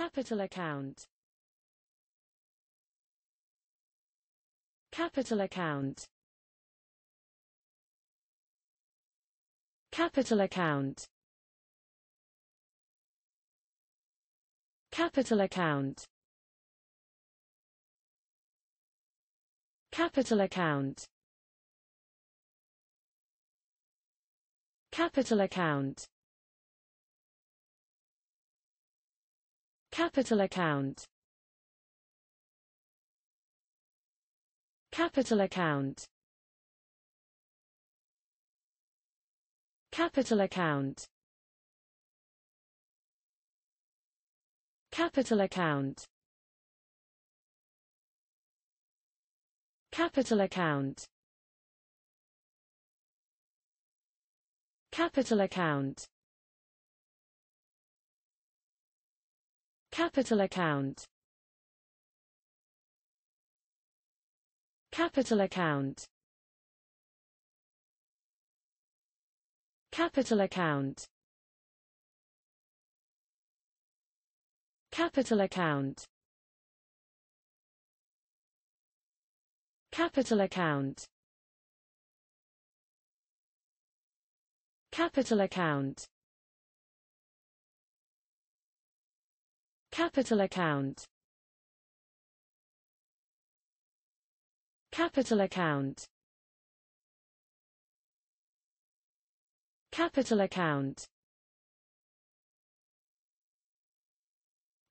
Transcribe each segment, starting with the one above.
Capital account Capital account Capital account Capital account Capital account Capital account Capital account Capital account Capital account Capital account Capital account Capital account Capital account Capital account Capital account Capital account Capital account Capital account Capital account Capital account Capital account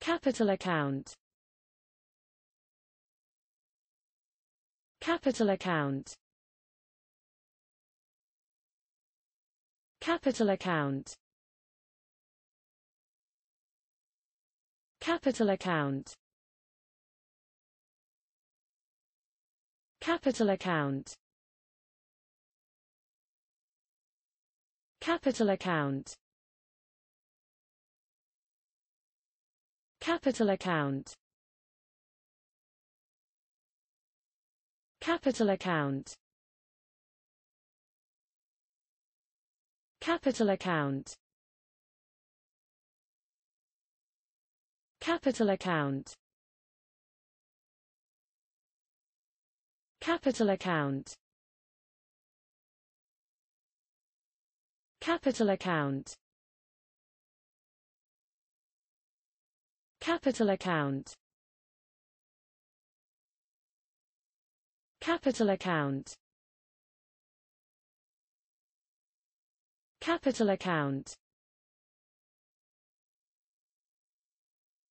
Capital account Capital account Capital account Capital account Capital account Capital account Capital account Capital account Capital account Capital account Capital account Capital account Capital account Capital account Capital account